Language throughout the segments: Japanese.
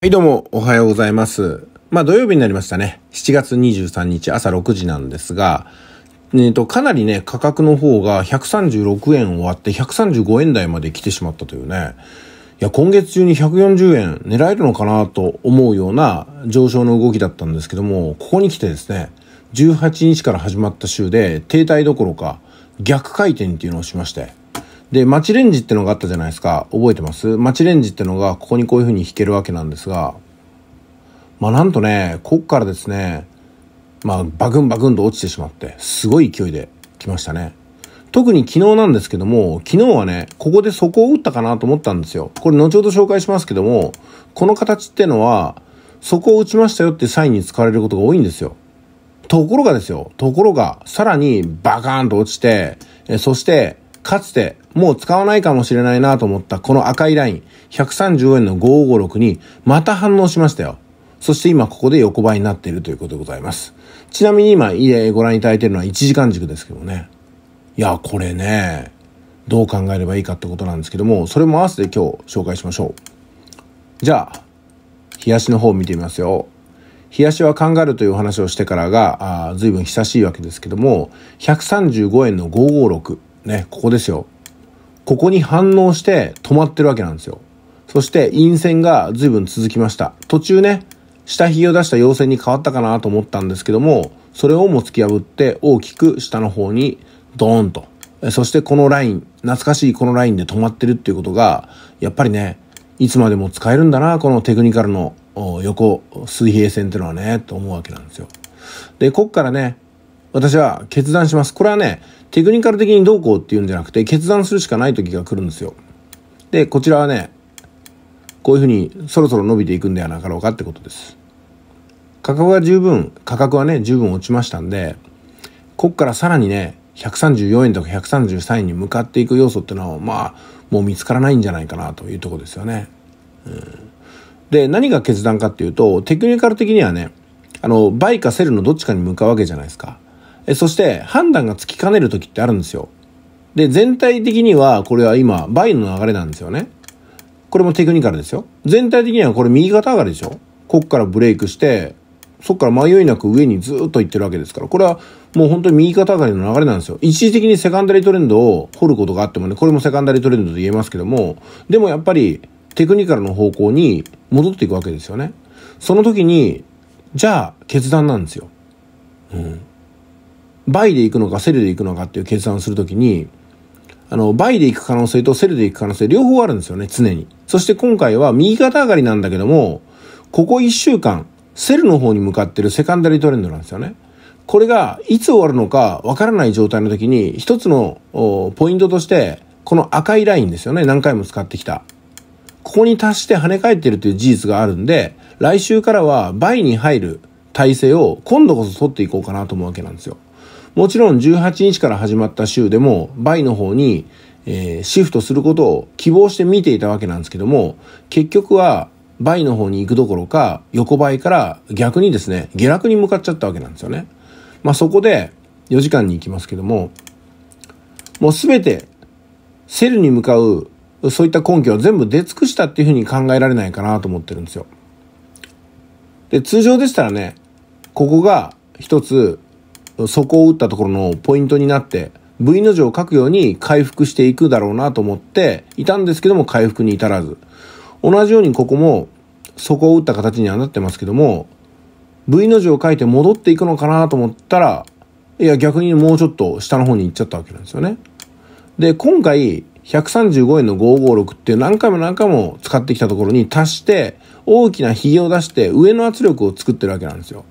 はいどうも、おはようございます。まあ土曜日になりましたね。7月23日朝6時なんですが、えっと、かなりね、価格の方が136円終わって135円台まで来てしまったというね。いや、今月中に140円狙えるのかなと思うような上昇の動きだったんですけども、ここに来てですね、18日から始まった週で停滞どころか逆回転っていうのをしまして、で、マチレンジってのがあったじゃないですか。覚えてますマチレンジってのが、ここにこういう風に弾けるわけなんですが、まあなんとね、こっからですね、まあバグンバグンと落ちてしまって、すごい勢いで来ましたね。特に昨日なんですけども、昨日はね、ここで底を打ったかなと思ったんですよ。これ後ほど紹介しますけども、この形ってのは、底を打ちましたよってサインに使われることが多いんですよ。ところがですよ、ところが、さらにバカーンと落ちて、えそして、かつてもう使わないかもしれないなと思ったこの赤いライン、130円の556にまた反応しましたよ。そして今ここで横ばいになっているということでございます。ちなみに今家ご覧いただいているのは1時間軸ですけどね。いや、これね、どう考えればいいかってことなんですけども、それも合わせて今日紹介しましょう。じゃあ、冷やしの方を見てみますよ。冷やしは考えるというお話をしてからが、あ随分久しいわけですけども、135円の556。ね、ここですよ。ここに反応して止まってるわけなんですよ。そして陰線が随分続きました。途中ね、下髭を出した陽線に変わったかなと思ったんですけども、それをも突き破って大きく下の方にドーンと。そしてこのライン、懐かしいこのラインで止まってるっていうことが、やっぱりね、いつまでも使えるんだな、このテクニカルの横水平線っていうのはね、と思うわけなんですよ。で、こっからね、私は決断します。これはね、テクニカル的にどうこうっていうんじゃなくて、決断するしかない時が来るんですよ。で、こちらはね、こういうふうにそろそろ伸びていくんではなかろうかってことです。価格は十分、価格はね、十分落ちましたんで、こっからさらにね、134円とか133円に向かっていく要素っていうのは、まあ、もう見つからないんじゃないかなというとこですよね。うん、で、何が決断かっていうと、テクニカル的にはね、あの、バイかセルのどっちかに向かうわけじゃないですか。えそして判断がつきかねる時ってあるんですよ。で、全体的にはこれは今、バイの流れなんですよね。これもテクニカルですよ。全体的にはこれ右肩上がりでしょこっからブレイクして、そっから迷いなく上にずっと行ってるわけですから、これはもう本当に右肩上がりの流れなんですよ。一時的にセカンダリートレンドを掘ることがあってもね、これもセカンダリートレンドと言えますけども、でもやっぱりテクニカルの方向に戻っていくわけですよね。その時に、じゃあ決断なんですよ。うん。倍で行くのかセルで行くのかっていう決断をするときに、あの、倍で行く可能性とセルで行く可能性両方あるんですよね、常に。そして今回は右肩上がりなんだけども、ここ1週間、セルの方に向かってるセカンダリートレンドなんですよね。これがいつ終わるのかわからない状態の時に一つのポイントとしてこの赤いラインですよね何回も使ってきたここに達して跳ね返ってるという事実があるんで来週からは倍に入る体制を今度こそ取っていこうかなと思うわけなんですよもちろん18日から始まった週でも、倍の方に、えシフトすることを希望して見ていたわけなんですけども、結局は倍の方に行くどころか、横ばいから逆にですね、下落に向かっちゃったわけなんですよね。まあ、そこで4時間に行きますけども、もう全てセルに向かう、そういった根拠は全部出尽くしたっていうふうに考えられないかなと思ってるんですよ。で、通常でしたらね、ここが一つ底を打ったところのポイントになって、V の字を書くように回復していくだろうなと思っていたんですけども回復に至らず。同じようにここも底を打った形にはなってますけども、V の字を書いて戻っていくのかなと思ったら、いや逆にもうちょっと下の方に行っちゃったわけなんですよね。で、今回135円の556っていう何回も何回も使ってきたところに足して大きなヒゲを出して上の圧力を作ってるわけなんですよ。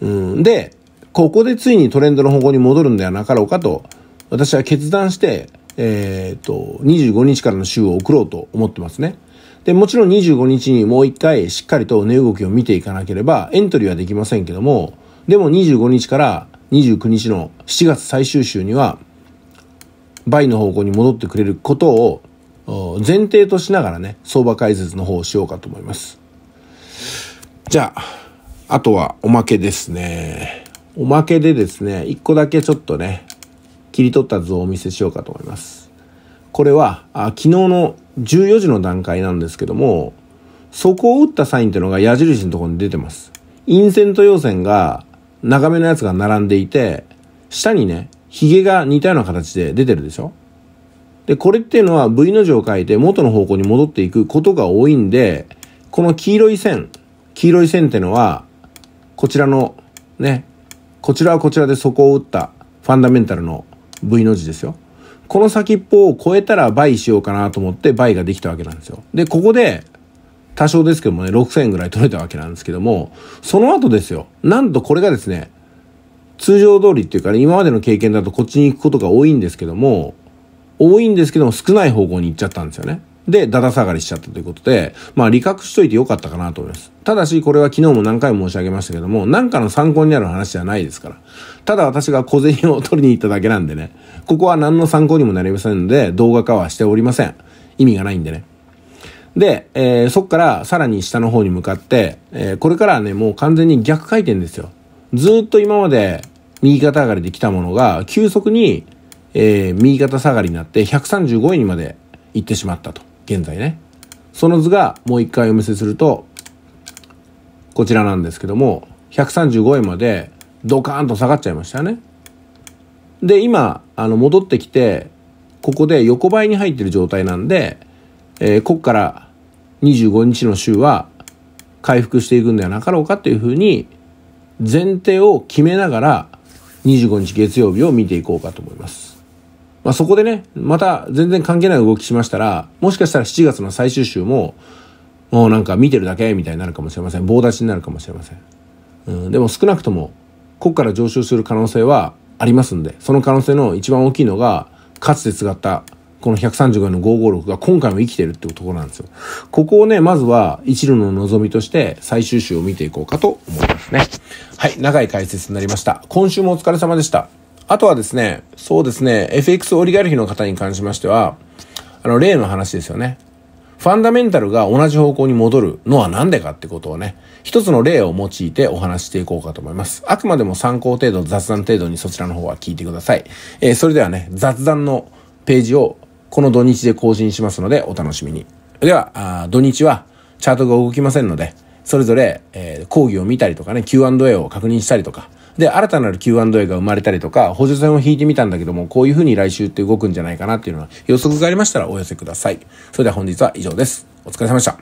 うん、で、ここでついにトレンドの方向に戻るんではなかろうかと、私は決断して、えー、っと、25日からの週を送ろうと思ってますね。で、もちろん25日にもう一回しっかりと値動きを見ていかなければエントリーはできませんけども、でも25日から29日の7月最終週には、倍の方向に戻ってくれることを前提としながらね、相場解説の方をしようかと思います。じゃあ、あとはおまけですね。おまけでですね、1個だけちょっとね、切り取った図をお見せしようかと思います。これは、あ昨日の14時の段階なんですけども、そこを打ったサインっていうのが矢印のところに出てます。陰線と陽線が長めのやつが並んでいて、下にね、髭が似たような形で出てるでしょで、これっていうのは V の字を書いて元の方向に戻っていくことが多いんで、この黄色い線、黄色い線ってのは、こちらのね、こちらはこちらで底を打ったファンダメンタルの V の字ですよ。この先っぽを超えたら倍しようかなと思って倍ができたわけなんですよ。で、ここで多少ですけどもね、6000円ぐらい取れたわけなんですけども、その後ですよ、なんとこれがですね、通常通りっていうか、ね、今までの経験だとこっちに行くことが多いんですけども、多いんですけども少ない方向に行っちゃったんですよね。で、だだ下がりしちゃったということで、まあ、理覚しといてよかったかなと思います。ただし、これは昨日も何回も申し上げましたけども、何かの参考になる話じゃないですから。ただ私が小銭を取りに行っただけなんでね、ここは何の参考にもなりませんので、動画化はしておりません。意味がないんでね。で、えー、そっからさらに下の方に向かって、えー、これからはね、もう完全に逆回転ですよ。ずっと今まで右肩上がりで来たものが、急速に、えー、右肩下がりになって135円にまで行ってしまったと。現在ね。その図がもう一回お見せすると、こちらなんですけども、135円までドカーンと下がっちゃいましたね。で、今、あの、戻ってきて、ここで横ばいに入ってる状態なんで、えー、こっから25日の週は回復していくんではなかろうかというふうに、前提を決めながら、25日月曜日を見ていこうかと思います。まあ、そこでね、また全然関係ない動きしましたら、もしかしたら7月の最終週も、もうなんか見てるだけみたいになるかもしれません。棒立ちになるかもしれません。うん、でも少なくとも、ここから上昇する可能性はありますんで、その可能性の一番大きいのが、かつて違った、この135の556が今回も生きてるってところなんですよ。ここをね、まずは一路の望みとして最終週を見ていこうかと思いますね。はい、長い解説になりました。今週もお疲れ様でした。あとはですね、そうですね、FX オリガルヒの方に関しましては、あの、例の話ですよね。ファンダメンタルが同じ方向に戻るのは何でかってことをね、一つの例を用いてお話していこうかと思います。あくまでも参考程度、雑談程度にそちらの方は聞いてください。えー、それではね、雑談のページをこの土日で更新しますのでお楽しみに。では、あ土日はチャートが動きませんので、それぞれ、えー、講義を見たりとかね、Q&A を確認したりとか、で、新たなる Q&A が生まれたりとか、補助線を引いてみたんだけども、こういう風に来週って動くんじゃないかなっていうのは予測がありましたらお寄せください。それでは本日は以上です。お疲れ様でした。